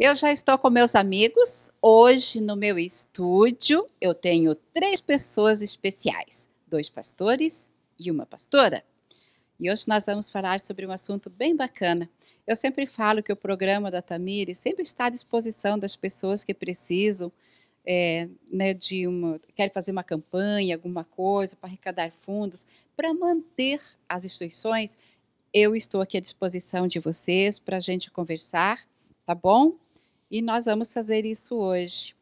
Eu já estou com meus amigos. Hoje, no meu estúdio, eu tenho três pessoas especiais: dois pastores e uma pastora. E hoje nós vamos falar sobre um assunto bem bacana. Eu sempre falo que o programa da Tamiri sempre está à disposição das pessoas que precisam, é, né, de uma, querem fazer uma campanha, alguma coisa para arrecadar fundos, para manter as instituições. Eu estou aqui à disposição de vocês para a gente conversar, tá bom? e nós vamos fazer isso hoje.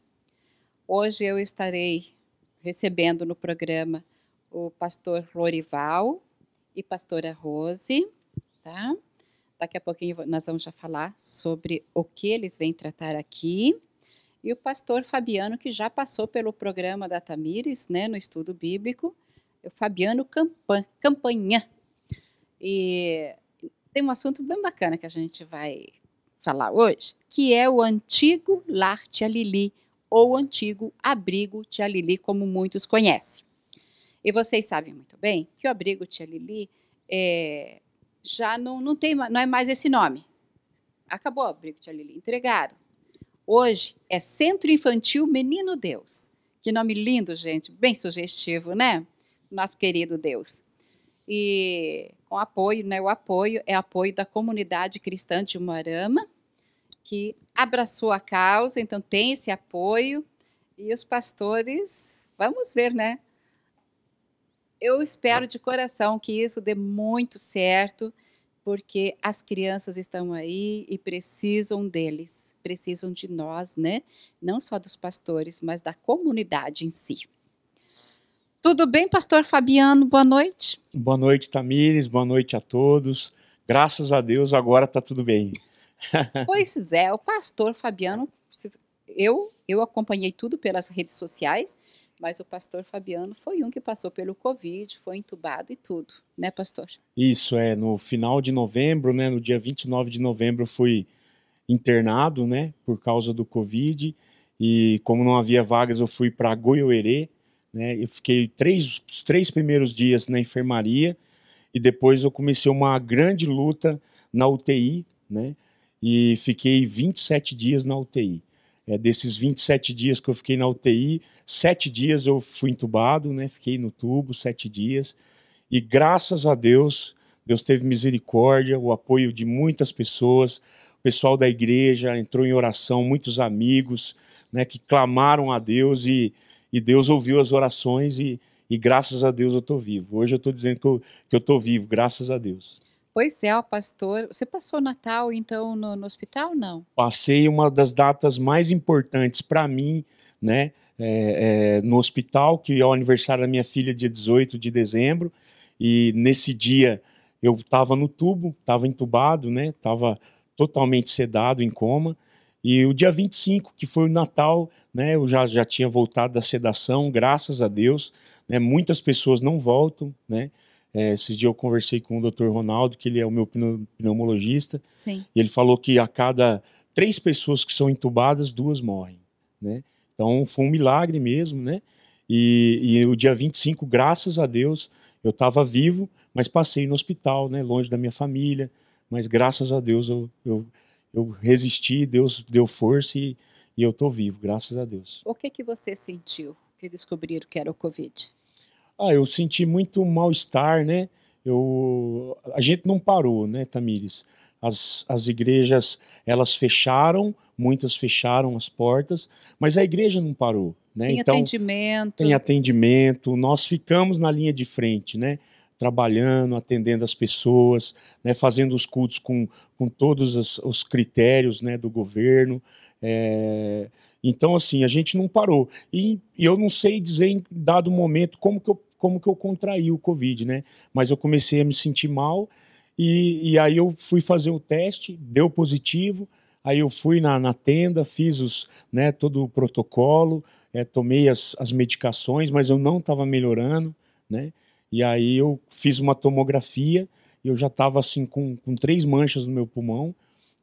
Hoje eu estarei recebendo no programa o pastor Lorival e pastora Rose, tá? Daqui a pouquinho nós vamos já falar sobre o que eles vêm tratar aqui. E o pastor Fabiano, que já passou pelo programa da Tamires, né, no estudo bíblico, é o Fabiano Campanha. E tem um assunto bem bacana que a gente vai falar hoje, que é o antigo Lar Tia Lili, ou antigo Abrigo Tia Lili, como muitos conhecem. E vocês sabem muito bem que o Abrigo Tia Lili é, já não, não, tem, não é mais esse nome. Acabou o Abrigo Tia Lili, entregado Hoje é Centro Infantil Menino Deus. Que nome lindo, gente, bem sugestivo, né? Nosso querido Deus. E com apoio, né? O apoio é apoio da comunidade cristã de Moarama, que abraçou a causa, então tem esse apoio. E os pastores, vamos ver, né? Eu espero de coração que isso dê muito certo, porque as crianças estão aí e precisam deles, precisam de nós, né? Não só dos pastores, mas da comunidade em si. Tudo bem, pastor Fabiano? Boa noite. Boa noite, Tamires. Boa noite a todos. Graças a Deus, agora está tudo bem pois é, o pastor Fabiano, eu, eu acompanhei tudo pelas redes sociais, mas o pastor Fabiano foi um que passou pelo Covid, foi entubado e tudo, né, pastor? Isso, é, no final de novembro, né, no dia 29 de novembro fui internado, né, por causa do Covid, e como não havia vagas eu fui para Goiôerê, né, eu fiquei três, os três primeiros dias na enfermaria, e depois eu comecei uma grande luta na UTI, né, e fiquei 27 dias na UTI. É, desses 27 dias que eu fiquei na UTI, sete dias eu fui entubado, né? Fiquei no tubo sete dias. E graças a Deus, Deus teve misericórdia, o apoio de muitas pessoas. O pessoal da igreja entrou em oração, muitos amigos, né? Que clamaram a Deus e, e Deus ouviu as orações e, e graças a Deus eu estou vivo. Hoje eu estou dizendo que eu estou vivo, graças a Deus. Pois é, pastor. Você passou Natal, então, no, no hospital, não? Passei uma das datas mais importantes para mim, né? É, é, no hospital, que é o aniversário da minha filha, dia 18 de dezembro. E nesse dia eu estava no tubo, estava entubado, né? Estava totalmente sedado, em coma. E o dia 25, que foi o Natal, né? Eu já, já tinha voltado da sedação, graças a Deus. Né? Muitas pessoas não voltam, né? É, esse dia eu conversei com o Dr. Ronaldo, que ele é o meu pneumologista. Sim. E ele falou que a cada três pessoas que são entubadas, duas morrem, né? Então foi um milagre mesmo, né? E, e o dia 25, graças a Deus, eu estava vivo, mas passei no hospital, né? Longe da minha família, mas graças a Deus eu, eu, eu resisti, Deus deu força e, e eu estou vivo, graças a Deus. O que que você sentiu que descobriram que era o Covid? Ah, eu senti muito mal-estar, né? Eu, a gente não parou, né, Tamires? As, as igrejas, elas fecharam, muitas fecharam as portas, mas a igreja não parou. Né? Tem então, atendimento. Tem atendimento, nós ficamos na linha de frente, né? trabalhando, atendendo as pessoas, né, fazendo os cultos com, com todos os, os critérios né, do governo. É, então, assim, a gente não parou. E, e eu não sei dizer em dado momento como que eu como que eu contraí o Covid, né? Mas eu comecei a me sentir mal e, e aí eu fui fazer o teste, deu positivo. Aí eu fui na, na tenda, fiz os, né, todo o protocolo, é, tomei as, as medicações, mas eu não estava melhorando, né? E aí eu fiz uma tomografia e eu já estava assim com, com três manchas no meu pulmão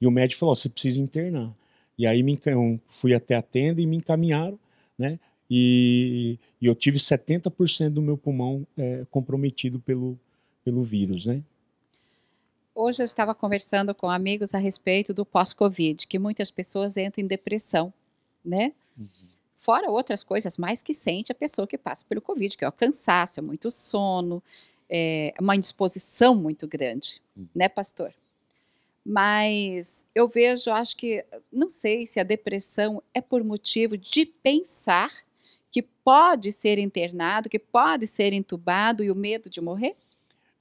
e o médico falou: oh, você precisa internar. E aí me, eu fui até a tenda e me encaminharam, né? e, e eu tive 70% do meu pulmão é, comprometido pelo, pelo vírus, né? Hoje eu estava conversando com amigos a respeito do pós-Covid, que muitas pessoas entram em depressão, né? Uhum. Fora outras coisas mais que sente a pessoa que passa pelo Covid, que é o cansaço, é muito sono, é, é uma indisposição muito grande, uhum. né, pastor? Mas eu vejo, acho que, não sei se a depressão é por motivo de pensar que pode ser internado, que pode ser entubado e o medo de morrer?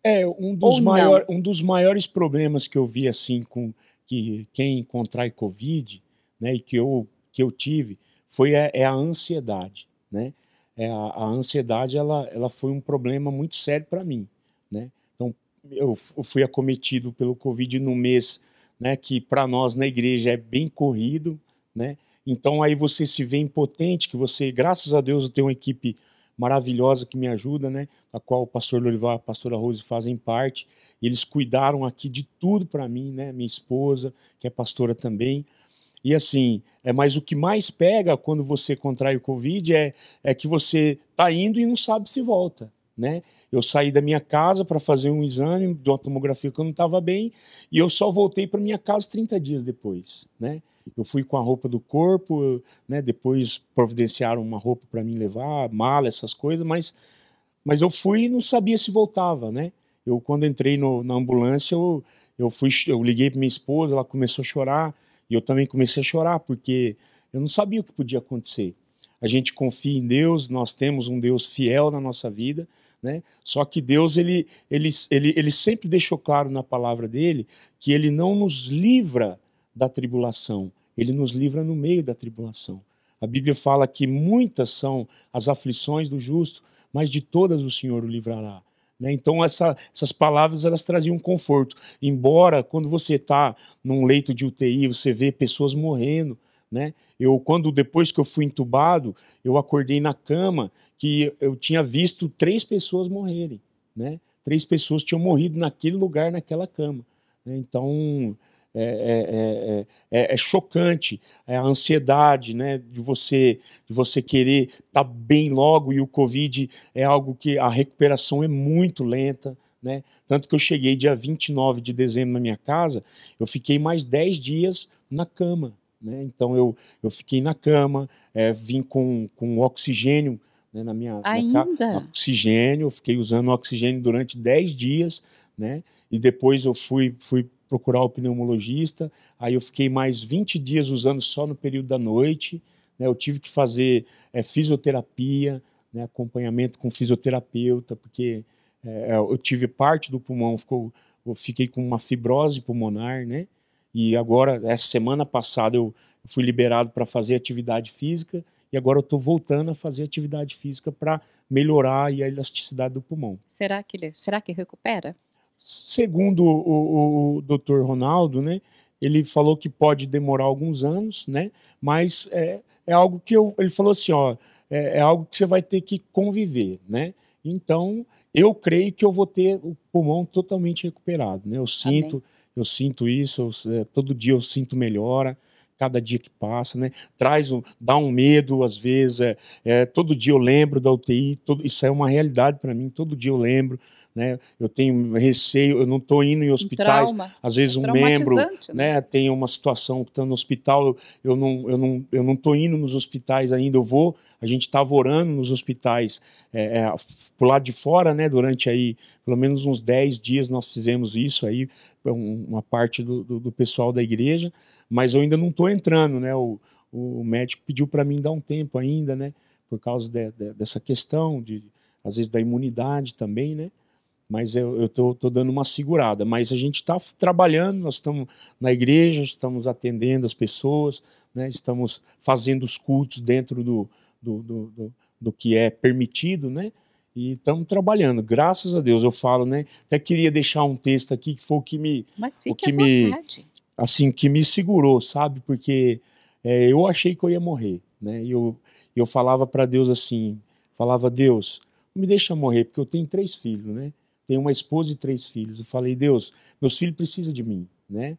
É, um dos, maior, um dos maiores problemas que eu vi assim com que quem contrai Covid, né, e que eu, que eu tive, foi a, é a ansiedade, né? É a, a, ansiedade, ela, ela foi um problema muito sério para mim, né? Então, eu, eu fui acometido pelo Covid no mês, né, que para nós na igreja é bem corrido, né? Então aí você se vê impotente, que você, graças a Deus, eu tenho uma equipe maravilhosa que me ajuda, né? A qual o pastor Lorival e a pastora Rose fazem parte. Eles cuidaram aqui de tudo para mim, né? Minha esposa, que é pastora também. E assim, é, mas o que mais pega quando você contrai o Covid é, é que você tá indo e não sabe se volta. Né? Eu saí da minha casa para fazer um exame de uma tomografia que eu não estava bem e eu só voltei para minha casa 30 dias depois, né? Eu fui com a roupa do corpo, né? Depois providenciaram uma roupa para mim levar, mala, essas coisas, mas mas eu fui e não sabia se voltava, né? Eu quando entrei no, na ambulância eu eu fui eu liguei para minha esposa, ela começou a chorar e eu também comecei a chorar porque eu não sabia o que podia acontecer. A gente confia em Deus, nós temos um Deus fiel na nossa vida, né? Só que Deus ele, ele, ele, ele sempre deixou claro na palavra dele que ele não nos livra da tribulação, ele nos livra no meio da tribulação. A Bíblia fala que muitas são as aflições do justo, mas de todas o Senhor o livrará. Né? Então essa, essas palavras elas traziam conforto. Embora quando você está num leito de UTI você vê pessoas morrendo, né? Eu quando depois que eu fui entubado eu acordei na cama que eu tinha visto três pessoas morrerem, né? Três pessoas tinham morrido naquele lugar, naquela cama. Então é, é, é, é, chocante a ansiedade né, de você de você querer estar tá bem logo e o Covid é algo que a recuperação é muito lenta. Né? Tanto que eu cheguei dia 29 de dezembro na minha casa, eu fiquei mais 10 dias na cama. Né? Então eu, eu fiquei na cama, vim com, com oxigênio né, na minha, Ainda? oxigênio, eu fiquei usando oxigênio durante 10 dias, né? E depois eu fui, fui procurar o pneumologista, aí eu fiquei mais 20 dias usando só no período da noite, né? Eu tive que fazer é, fisioterapia, né, acompanhamento com fisioterapeuta, porque é, é eu tive parte do pulmão, ficou, eu fiquei com uma fibrose pulmonar, né? E agora, essa semana passada, eu fui liberado para fazer atividade física e agora eu estou voltando a fazer atividade física para melhorar a elasticidade do pulmão. Será que, ele, será que recupera? Segundo o, o, o Dr. Ronaldo, né, ele falou que pode demorar alguns anos, né, mas é, é algo que eu, ele falou assim, ó, é, é algo que você vai ter que conviver, né? Então, eu creio que eu vou ter o pulmão totalmente recuperado, né? Eu tá sinto, Amém. eu sinto isso, eu, é, todo dia eu sinto melhora cada dia que passa, né? Traz um, dá um medo às vezes. É, é, todo dia eu lembro da UTI, todo, isso é uma realidade para mim. Todo dia eu lembro né? Eu tenho receio, eu não estou indo em hospitais. Um trauma, às vezes é um membro, né? né? Tem uma situação que está no hospital, eu não, eu não, eu não estou indo nos hospitais ainda. Eu vou. A gente estava tá orando nos hospitais, é, é, pro lado de fora, né? Durante aí pelo menos uns 10 dias nós fizemos isso aí, uma parte do, do, do pessoal da igreja. Mas eu ainda não estou entrando, né? O, o médico pediu para mim dar um tempo ainda, né? Por causa de, de, dessa questão de às vezes da imunidade também, né? mas eu estou dando uma segurada. Mas a gente está trabalhando, nós estamos na igreja, estamos atendendo as pessoas, né, estamos fazendo os cultos dentro do, do, do, do, do que é permitido, né? E estamos trabalhando, graças a Deus. Eu falo, né? Até queria deixar um texto aqui que foi o que me. Mas fique o que à me, Assim, que me segurou, sabe? Porque é, eu achei que eu ia morrer, né? E eu, eu falava para Deus assim: falava, Deus, não me deixa morrer, porque eu tenho três filhos, né? tenho uma esposa e três filhos. Eu falei, Deus, meus filhos precisam de mim, né?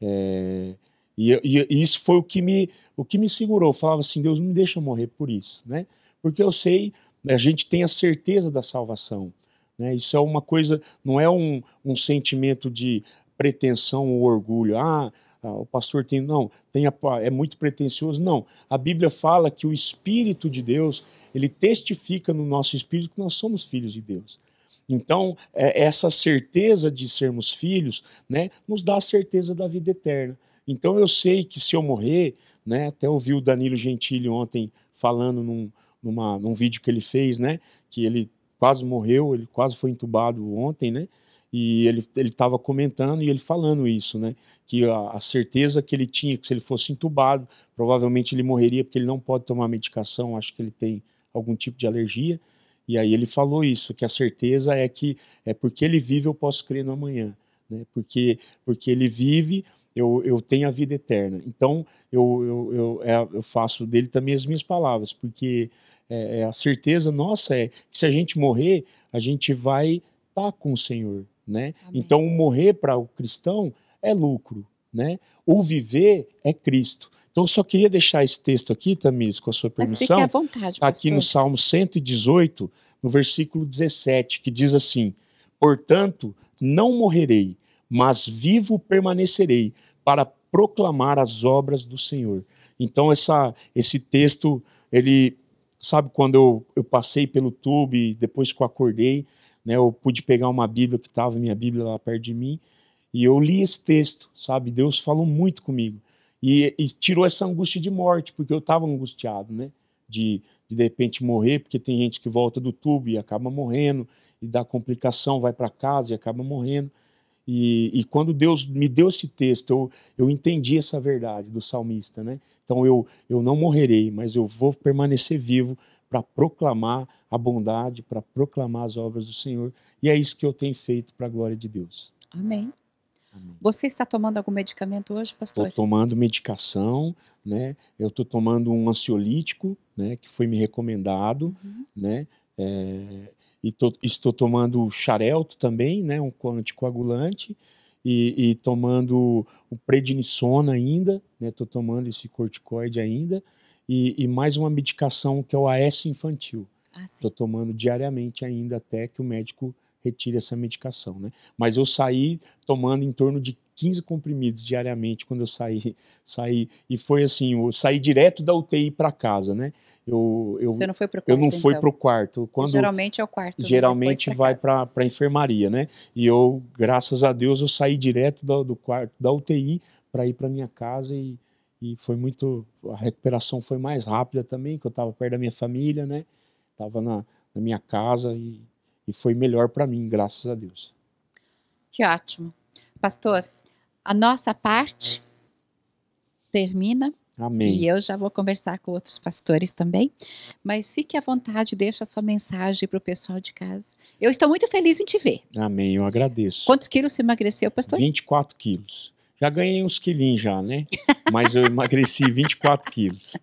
É, e, e, e, isso foi o que me o que me segurou. Eu falava assim, Deus, não me deixa morrer por isso, né? Porque eu sei, a gente tem a certeza da salvação, né? Isso é uma coisa, não é um, um sentimento de pretensão ou orgulho. Ah, ah o pastor tem não tem a, é muito pretensioso não a Bíblia fala que o Espírito de Deus ele testifica no nosso espírito que nós somos filhos de Deus então, é, essa certeza de sermos filhos né, nos dá a certeza da vida eterna. Então, eu sei que se eu morrer, né, até ouvi o Danilo Gentili ontem falando num, numa, num vídeo que ele fez, né, que ele quase morreu, ele quase foi entubado ontem, né? E ele estava comentando e ele falando isso, né? Que a, a, certeza que ele tinha que se ele fosse entubado, provavelmente ele morreria, porque ele não pode tomar medicação, acho que ele tem algum tipo de alergia. E aí ele falou isso, que a certeza é que é porque ele vive eu posso crer no amanhã, né? Porque porque ele vive eu, eu tenho a vida eterna. Então eu eu, eu, é, eu faço dele também as minhas palavras, porque é, é, a certeza nossa é que se a gente morrer a gente vai estar tá com o Senhor, né? Amém. Então morrer para o cristão é lucro, né? O viver é Cristo. Então, eu só queria deixar esse texto aqui, Tamis, com a sua permissão. Mas fique à vontade, pastor. Tá aqui no Salmo 118, no versículo 17, que diz assim: Portanto, não morrerei, mas vivo permanecerei para proclamar as obras do Senhor. Então, essa, esse texto, ele. Sabe quando eu, eu passei pelo tube, depois que eu acordei, né, eu pude pegar uma Bíblia que estava, minha Bíblia lá perto de mim, e eu li esse texto, sabe? Deus falou muito comigo. E, e tirou essa angústia de morte, porque eu estava angustiado, né? De, de, de repente morrer, porque tem gente que volta do tubo e acaba morrendo, e dá complicação, vai para casa e acaba morrendo. E, e, quando Deus me deu esse texto, eu, eu entendi essa verdade do salmista, né? Então eu, eu não morrerei, mas eu vou permanecer vivo para proclamar a bondade, para proclamar as obras do Senhor. E é isso que eu tenho feito para a glória de Deus. Amém. Você está tomando algum medicamento hoje, pastor? Estou tomando medicação, né? Eu estou tomando um ansiolítico, né? Que foi me recomendado, uhum. né? É, e tô, estou tomando xarelto também, né? Um anticoagulante. E, e tomando o prednisona ainda, né? Estou tomando esse corticoide ainda. E, e mais uma medicação que é o AS infantil. Estou ah, tomando diariamente ainda até que o médico retire essa medicação, né? Mas eu saí tomando em torno de 15 comprimidos diariamente quando eu saí, saí e foi assim, eu saí direto da UTI para casa, né? Eu, eu, Você não foi para quarto, eu não então. para o quarto. Quando, geralmente é o quarto. Né? Geralmente pra vai para a enfermaria, né? E eu, graças a Deus, eu saí direto do, do quarto da UTI para ir para minha casa e, e foi muito. A recuperação foi mais rápida também, que eu estava perto da minha família, né? Estava na, na minha casa e e foi melhor para mim, graças a Deus. Que ótimo. Pastor, a nossa parte termina. Amém. E eu já vou conversar com outros pastores também. Mas fique à vontade, deixa a sua mensagem para o pessoal de casa. Eu estou muito feliz em te ver. Amém, eu agradeço. Quantos quilos você emagreceu, pastor? 24 quilos. Já ganhei uns quilinhos já, né? Mas eu emagreci 24 quilos.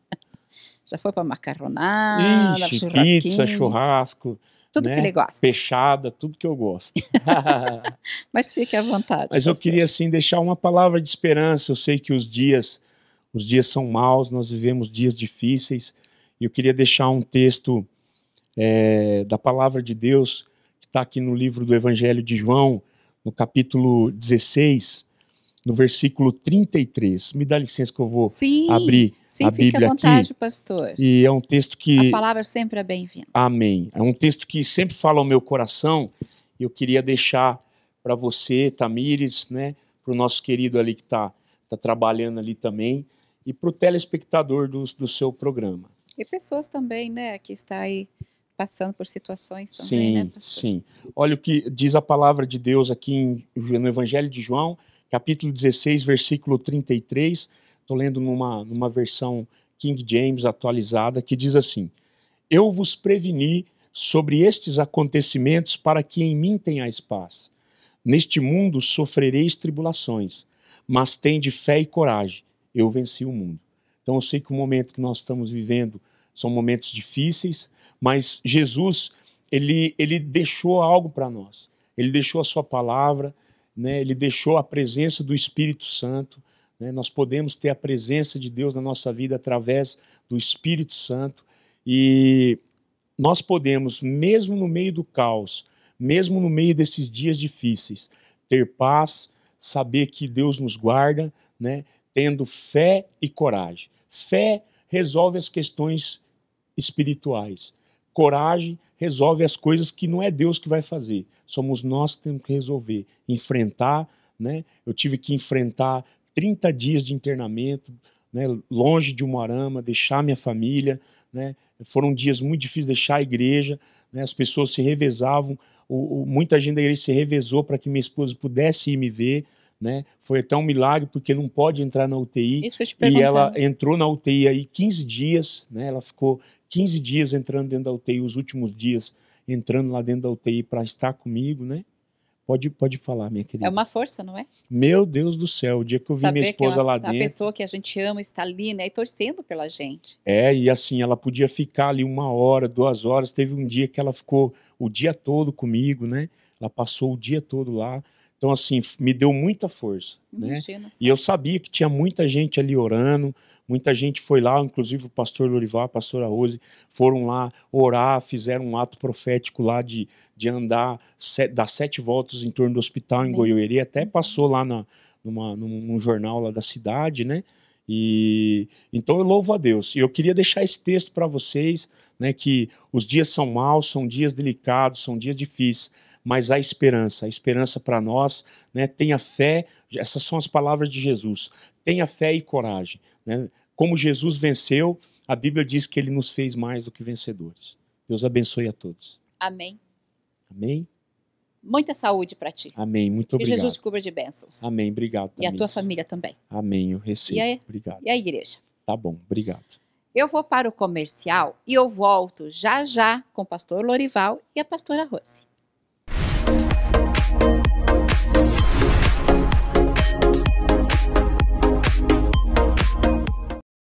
Já foi para macarronada, Ixi, churrasco. pizza, churrasco. Tudo né? que ele gosta. Fechada, tudo que eu gosto. Mas fique à vontade. Mas eu queria, assim, deixar uma palavra de esperança. Eu sei que os dias, os dias são maus, nós vivemos dias difíceis. E eu queria deixar um texto é, da palavra de Deus, que está aqui no livro do Evangelho de João, no capítulo 16, no versículo 33. Me dá licença que eu vou sim, abrir sim, a Bíblia aqui. Sim, fique à vontade, pastor. E é um texto que... A palavra sempre é bem-vinda. Amém. É um texto que sempre fala ao meu coração e eu queria deixar para você, Tamires, né, para o nosso querido ali que está tá trabalhando ali também e para o telespectador do, do seu programa. E pessoas também, né, que está aí passando por situações também, sim, né, Sim, sim. Olha o que diz a palavra de Deus aqui em, no Evangelho de João, capítulo 16, versículo 33. Estou lendo numa, numa versão King James atualizada, que diz assim: Eu vos preveni sobre estes acontecimentos para que em mim tenhais paz. Neste mundo sofrereis tribulações, mas tende fé e coragem. Eu venci o mundo. Então eu sei que o momento que nós estamos vivendo são momentos difíceis, mas Jesus, ele, ele deixou algo para nós. Ele deixou a sua palavra, né, ele deixou a presença do Espírito Santo. Né, nós podemos ter a presença de Deus na nossa vida através do Espírito Santo. E nós podemos, mesmo no meio do caos, mesmo no meio desses dias difíceis, ter paz, saber que Deus nos guarda, né, tendo fé e coragem. Fé resolve as questões espirituais. Coragem resolve as coisas que não é Deus que vai fazer. Somos nós que temos que resolver, enfrentar, né? Eu tive que enfrentar 30 dias de internamento, né, longe de Morama, deixar minha família, né? Foram dias muito difíceis deixar a igreja, né? As pessoas se revezavam, o, o, muita gente da igreja se revezou para que minha esposa pudesse ir me ver, né? Foi até um milagre, porque não pode entrar na UTI. e ela entrou na UTI aí 15 dias, né? Ela ficou 15 dias entrando dentro da UTI, os últimos dias entrando lá dentro da UTI para estar comigo, né? Pode, pode falar, minha querida. É uma força, não é? Meu Deus do céu, o dia que eu Saber vi minha esposa lá dentro. A pessoa que a gente ama está ali, né? E torcendo pela gente. É, e assim, ela podia ficar ali uma hora, duas horas. Teve um dia que ela ficou o dia todo comigo, né? Ela passou o dia todo lá. Então, assim, me deu muita força. né? E eu sabia que tinha muita gente ali orando, muita gente foi lá, inclusive o pastor Lorival, a pastora Rose, foram lá orar, fizeram um ato profético lá de, de andar, set, dar sete voltas em torno do hospital em Goiôerê, até uhum. passou lá na, numa, num, num jornal lá da cidade, né? E então eu louvo a Deus. E eu queria deixar esse texto para vocês, né, que os dias são maus, são dias delicados, são dias difíceis mas há esperança. A esperança para nós, né? tenha fé, essas são as palavras de Jesus. Tenha fé e coragem. Né? Como Jesus venceu, a Bíblia diz que ele nos fez mais do que vencedores. Deus abençoe a todos. Amém. Amém. Muita saúde para ti. Amém. Muito obrigado. E Jesus te cubra de bênçãos. Amém. Obrigado. Também. E a tua família também. Amém. Eu recebo. E a, obrigado. E a igreja. Tá bom. Obrigado. Eu vou para o comercial e eu volto já já com o pastor Lorival e a pastora Rose.